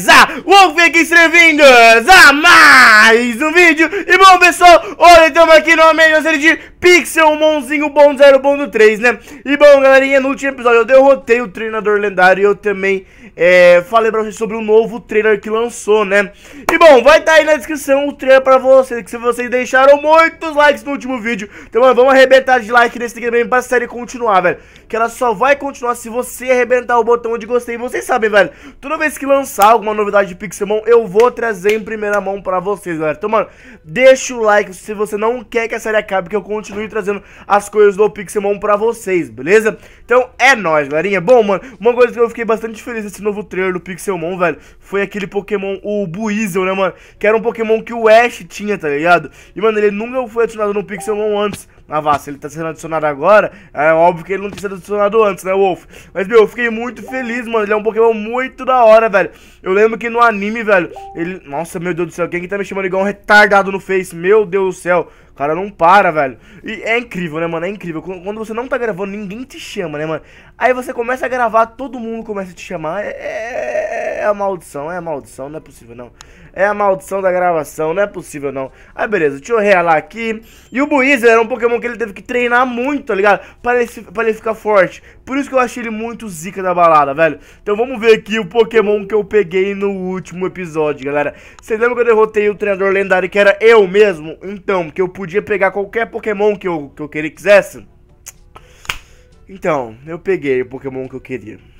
Sejam bem-vindos a mais um vídeo E bom pessoal, hoje estamos aqui no na série de Pixel, Monzinho, Bom Zero, Bom do 3, né? E bom, galerinha, no último episódio eu derrotei o Treinador Lendário e eu também é, falei pra vocês sobre o novo trailer que lançou, né? E bom, vai estar tá aí na descrição o trailer pra vocês, que se vocês deixaram muitos likes no último vídeo, então mano, vamos arrebentar de like nesse também pra série continuar, velho. Que ela só vai continuar se você arrebentar o botão de gostei. Vocês sabem, velho, toda vez que lançar alguma novidade de Pixelmon, eu vou trazer em primeira mão pra vocês, galera. Então, mano, deixa o like se você não quer que a série acabe, que eu continue continue trazendo as coisas do Pixelmon pra vocês, beleza? Então é nóis, galerinha. Bom, mano, uma coisa que eu fiquei bastante feliz nesse novo trailer do Pixelmon, velho, foi aquele Pokémon, o Buizel, né, mano? Que era um Pokémon que o Ash tinha, tá ligado? E, mano, ele nunca foi adicionado no Pixelmon antes. Ah, se ele tá sendo adicionado agora. É óbvio que ele não tinha sido adicionado antes, né, Wolf? Mas, meu, eu fiquei muito feliz, mano. Ele é um Pokémon muito da hora, velho. Eu lembro que no anime, velho, ele. Nossa, meu Deus do céu, quem que tá me chamando igual um retardado no Face? Meu Deus do céu. O cara não para, velho. E é incrível, né, mano? É incrível. Quando você não tá gravando, ninguém te chama, né, mano? Aí você começa a gravar, todo mundo começa a te chamar. É, é, é, é a maldição, é a maldição, não é possível, não. É a maldição da gravação, não é possível não. Aí ah, beleza, deixa eu realar aqui. E o Buizel era um Pokémon que ele teve que treinar muito, tá ligado? Pra ele, pra ele ficar forte. Por isso que eu achei ele muito zica da balada, velho. Então vamos ver aqui o Pokémon que eu peguei no último episódio, galera. Vocês lembram que eu derrotei o treinador lendário que era eu mesmo? Então, que eu podia pegar qualquer Pokémon que eu, que eu queria, quisesse. Então, eu peguei o Pokémon que eu queria.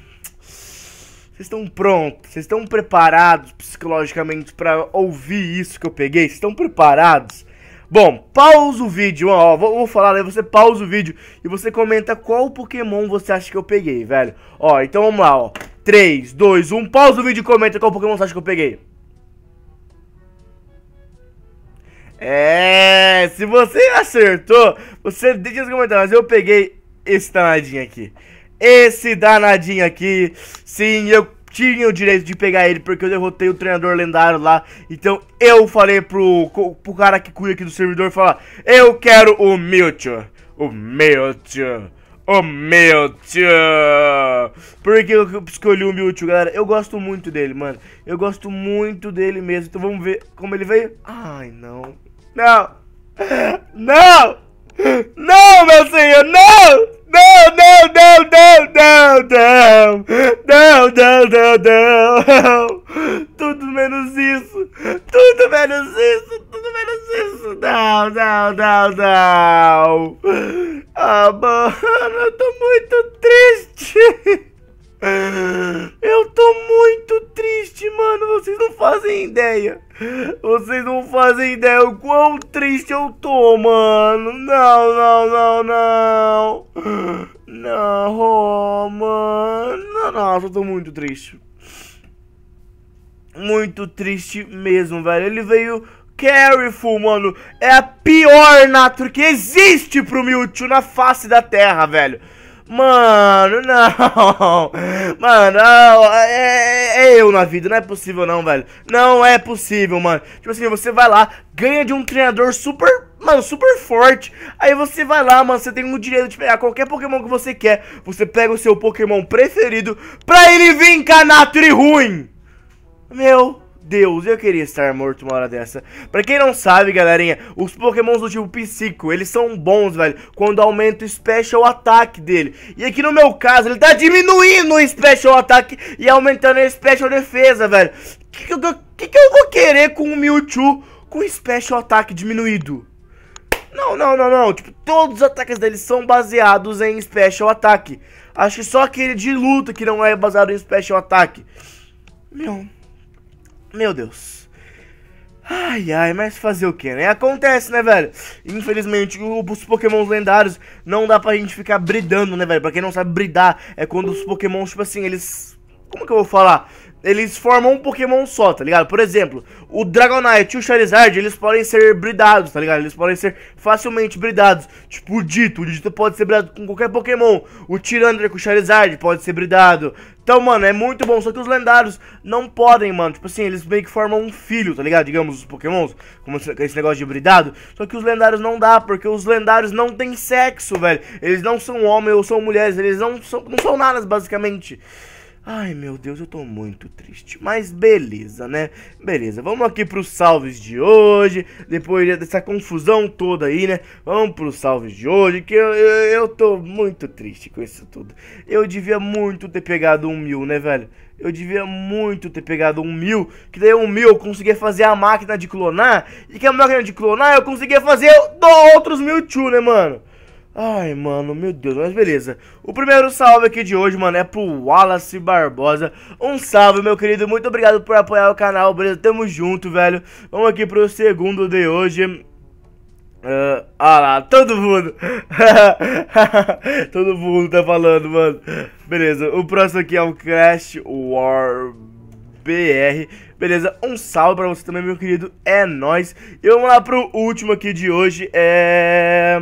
Vocês estão prontos? Vocês estão preparados psicologicamente para ouvir isso que eu peguei? Vocês estão preparados? Bom, pausa o vídeo, ó, vou, vou falar, aí né? você pausa o vídeo e você comenta qual Pokémon você acha que eu peguei, velho. Ó, então vamos lá, ó. 3, 2, 1, pausa o vídeo e comenta qual Pokémon você acha que eu peguei. É, se você acertou, você deixa nos comentários, eu peguei esse tanadinho aqui. Esse danadinho aqui, sim, eu tinha o direito de pegar ele porque eu derrotei o treinador lendário lá. Então eu falei pro, pro cara que cuida aqui do servidor, falar, eu quero o Mewtwo, o Mewtwo. O Mewtwo! Por que eu escolhi o Mewtwo, galera? Eu gosto muito dele, mano. Eu gosto muito dele mesmo. Então vamos ver como ele veio. Ai, não. Não! Não! Não, meu senhor, não! Não, não, não, não, não, não, não, não, não, não, tudo menos isso, tudo menos isso, tudo menos isso, não, não, não, não, ah, mano, eu tô muito triste. Eu tô muito triste, mano. Vocês não fazem ideia. Vocês não fazem ideia o quão triste eu tô, mano. Não, não, não, não. Não, mano. Não, não, eu tô muito triste. Muito triste mesmo, velho. Ele veio Careful, mano. É a pior Natur que existe pro Mewtwo na face da Terra, velho. Mano, não. Mano, não. É, é, é, eu na vida. Não é possível, não, velho. Não é possível, mano. Tipo assim, você vai lá, ganha de um treinador super. Mano, super forte. Aí você vai lá, mano. Você tem o direito de pegar qualquer Pokémon que você quer. Você pega o seu Pokémon preferido pra ele vir canato e ruim. Meu Deus, eu queria estar morto uma hora dessa. Pra quem não sabe, galerinha, os pokémons do tipo psíquico, eles são bons, velho, quando aumenta o special ataque dele. E aqui no meu caso, ele tá diminuindo o special ataque e aumentando a special defesa, velho. Que que, eu, que que eu vou querer com o Mewtwo com o special ataque diminuído? Não, não, não, não. Tipo, todos os ataques dele são baseados em special ataque. Acho que só aquele de luta que não é baseado em special ataque. Meu... Meu Deus. Ai, ai, mas fazer o que, né? Acontece, né, velho? Infelizmente, os pokémons lendários não dá pra gente ficar bridando, né, velho? Pra quem não sabe, bridar é quando os pokémons, tipo assim, eles... Como que eu vou falar? Eles formam um pokémon só, tá ligado? Por exemplo, o Dragonite e o Charizard, eles podem ser bridados, tá ligado? Eles podem ser facilmente bridados. Tipo o Dito, o Dito pode ser bridado com qualquer pokémon. O Tirandra com o Charizard pode ser bridado. Então, mano, é muito bom. Só que os lendários não podem, mano. Tipo assim, eles meio que formam um filho, tá ligado? Digamos, os pokémons. Como esse negócio de hibridado. Só que os lendários não dá, porque os lendários não têm sexo, velho. Eles não são homens ou são mulheres. Eles não são, não são nada, basicamente. Ai meu Deus, eu tô muito triste. Mas beleza, né? Beleza, vamos aqui pros salves de hoje. Depois dessa confusão toda aí, né? Vamos pros salves de hoje. Que eu, eu, eu tô muito triste com isso tudo. Eu devia muito ter pegado um mil, né, velho? Eu devia muito ter pegado um mil, que daí um mil eu conseguia fazer a máquina de clonar, e que a máquina de clonar eu conseguia fazer outros mil tio, né, mano? Ai, mano, meu Deus, mas beleza. O primeiro salve aqui de hoje, mano, é pro Wallace Barbosa. Um salve, meu querido, muito obrigado por apoiar o canal, beleza? Tamo junto, velho. Vamos aqui pro segundo de hoje. Uh, ah lá, todo mundo Todo mundo tá falando, mano Beleza, o próximo aqui é o Crash War BR Beleza, um salve pra você também, meu querido É nóis E vamos lá pro último aqui de hoje É...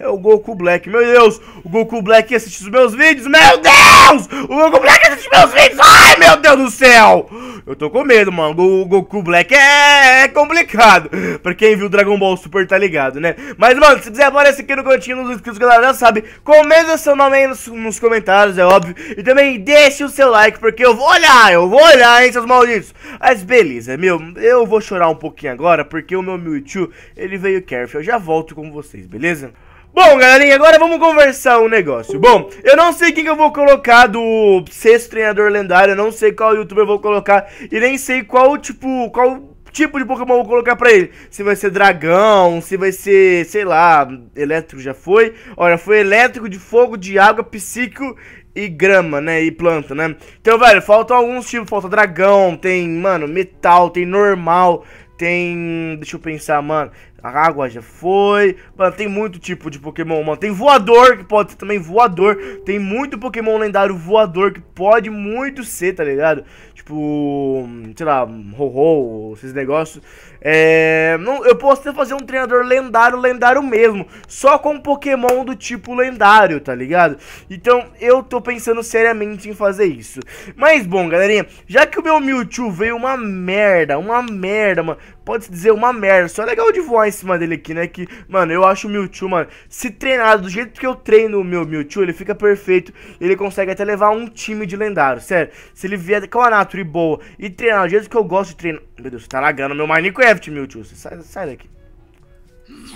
É o Goku Black. Meu Deus, o Goku Black assiste os meus vídeos. Meu Deus, o Goku Black assiste os meus vídeos. Ai, meu Deus do céu. Eu tô com medo, mano. O Goku Black é, é complicado. Pra quem viu Dragon Ball Super, tá ligado, né? Mas, mano, se quiser aparecer aqui no cantinho dos inscritos, galera, já sabe. Comenta seu nome aí nos, nos, comentários, é óbvio. E também deixe o seu like, porque eu vou olhar, eu vou olhar, hein, seus malditos. Mas beleza, meu, eu vou chorar um pouquinho agora, porque o meu Mewtwo, ele veio careful. Eu já volto com vocês, beleza? Bom, galerinha, agora vamos conversar um negócio. Bom, eu não sei quem que eu vou colocar do sexto treinador lendário, eu não sei qual youtuber eu vou colocar e nem sei qual, tipo, qual tipo de Pokémon eu vou colocar pra ele. Se vai ser dragão, se vai ser, sei lá, elétrico já foi. Olha, foi elétrico, de fogo, de água, psíquico e grama, né? E planta, né? Então, velho, faltam alguns tipos. Falta dragão, tem, mano, metal, tem normal, tem. Deixa eu pensar, mano. A água já foi. Mano, tem muito tipo de Pokémon, mano. Tem voador, que pode ser também voador. Tem muito Pokémon lendário voador, que pode muito ser, tá ligado? Tipo, sei lá, ho-ho, esses negócios. É, não, eu posso até fazer um treinador lendário, lendário mesmo. Só com Pokémon do tipo lendário, tá ligado? Então eu tô pensando seriamente em fazer isso. Mas bom, galerinha, já que o meu Mewtwo veio uma merda, uma merda, mano. Pode-se dizer uma merda. Só é legal de voar em cima dele aqui, né? Que, mano, eu acho o Mewtwo, mano. Se treinado do jeito que eu treino o meu Mewtwo, ele fica perfeito. Ele consegue até levar um time de lendário, sério. Se ele vier com a Nature boa e treinar do jeito que eu gosto de treinar. Meu Deus, tá lagando meu Minecraft meu tio. Sai, sai daqui.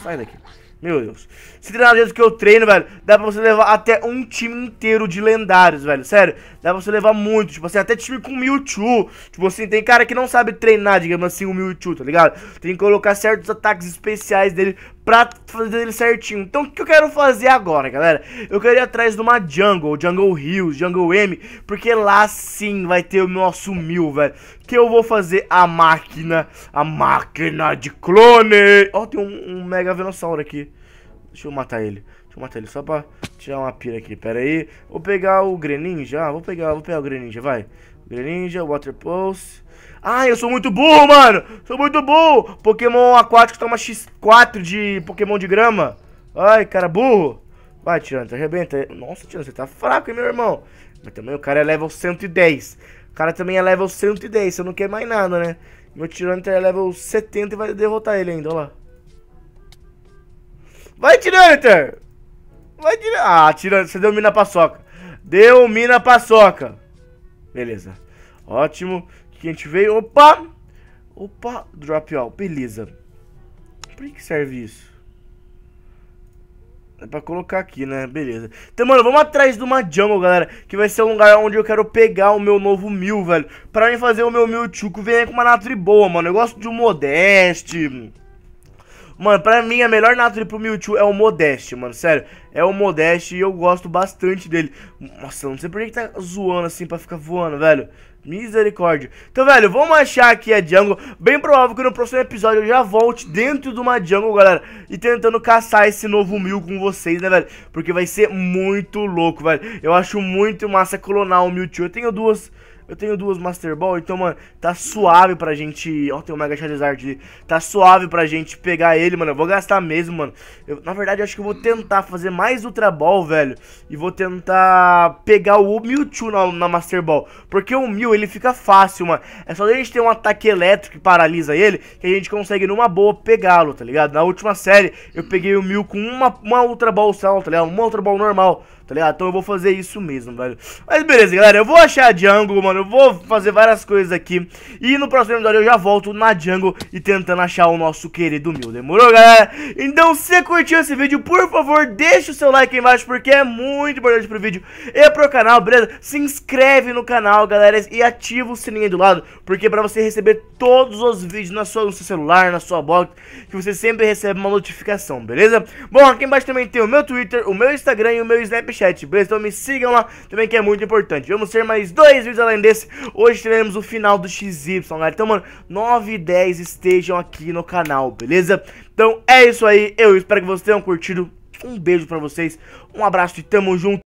Sai daqui. Meu Deus. Se treinar do jeito que eu treino, velho, dá pra você levar até um time inteiro de lendários, velho. Sério, Dá pra você levar muito, tipo assim, até time com Mewtwo. Tipo assim, tem cara que não sabe treinar, digamos assim, o Mewtwo, tá ligado? Tem que colocar certos ataques especiais dele pra fazer ele certinho. Então, o que eu quero fazer agora, galera? Eu quero ir atrás de uma Jungle, Jungle Hills, Jungle M, porque lá sim vai ter o nosso mil, velho. Que eu vou fazer a máquina, a máquina de clone. Ó, oh, tem um, um Mega Venossauro aqui. Deixa eu matar ele. Deixa eu matar ele só pra tirar uma pira aqui. Pera aí. Vou pegar o Greninja. Ah, vou pegar, vou pegar o Greninja, vai. Greninja, Water Pulse. Ah, eu sou muito burro, mano. Sou muito burro. Pokémon aquático toma X4 de Pokémon de grama. Ai, cara, burro. Vai, Tiranta, arrebenta. Nossa, Tiranta, você tá fraco, hein, meu irmão. Mas também o cara é level 110. O cara também é level 110, você não quer mais nada, né? Meu Tiranta tá é level 70 e vai derrotar ele ainda, olha lá. Vai, Tiranta! Vai tirar. Ah, tira. Você deu mina pra soca. Deu mina pra soca. Beleza. Ótimo. O que a gente veio? Opa! Opa! Drop all. Beleza. Pra que serve isso? É pra colocar aqui, né? Beleza. Então, mano, vamos atrás de uma jungle, galera. Que vai ser um lugar onde eu quero pegar o meu novo mil, velho. Pra mim fazer o meu mil chuco, venha com uma nature boa, mano. Eu gosto de um modeste. Mano, pra mim a melhor Nathalie pro Mewtwo é o Modeste, mano, sério. É o Modeste e eu gosto bastante dele. Nossa, não sei por que tá zoando assim pra ficar voando, velho. Misericórdia. Então, velho, vamos achar aqui a jungle. Bem provável que no próximo episódio eu já volte dentro de uma jungle, galera. E tentando caçar esse novo Mil com vocês, né, velho? Porque vai ser muito louco, velho. Eu acho muito massa clonar o Mewtwo. Eu tenho duas... Eu tenho duas Master Ball, então, mano, tá suave pra gente... Ó, tem o Mega Charizard Tá suave pra gente pegar ele, mano. Eu vou gastar mesmo, mano. Eu, na verdade, eu acho que eu vou tentar fazer mais Ultra Ball, velho. E vou tentar pegar o Mewtwo na, na Master Ball. Porque o Mew, ele fica fácil, mano. É só a gente ter um ataque elétrico que paralisa ele, que a gente consegue, numa boa, pegá-lo, tá ligado? Na última série, eu peguei o Mew com uma, uma Ultra Ball tá ligado? Uma Ultra Ball normal tá ligado? Então eu vou fazer isso mesmo, velho. Mas beleza, galera, eu vou achar a Django, mano, eu vou fazer várias coisas aqui. E no próximo episódio eu já volto na Django e tentando achar o nosso querido Mil. Demorou, galera? Então, se curtiu esse vídeo, por favor, deixa o seu like aí embaixo, porque é muito importante pro vídeo e pro canal, beleza? Se inscreve no canal, galera, e ativa o sininho aí do lado, porque pra você receber todos os vídeos na sua, no seu celular, na sua box, que você sempre recebe uma notificação, beleza? Bom, aqui embaixo também tem o meu Twitter, o meu Instagram e o meu Snapchat superchat, beleza? Então me sigam lá também que é muito importante. Vamos ter mais dois vídeos além desse. Hoje teremos o final do XY, galera. Então, mano, 9 e 10 estejam aqui no canal, beleza? Então é isso aí. Eu espero que vocês tenham curtido. Um beijo pra vocês. Um abraço e tamo junto.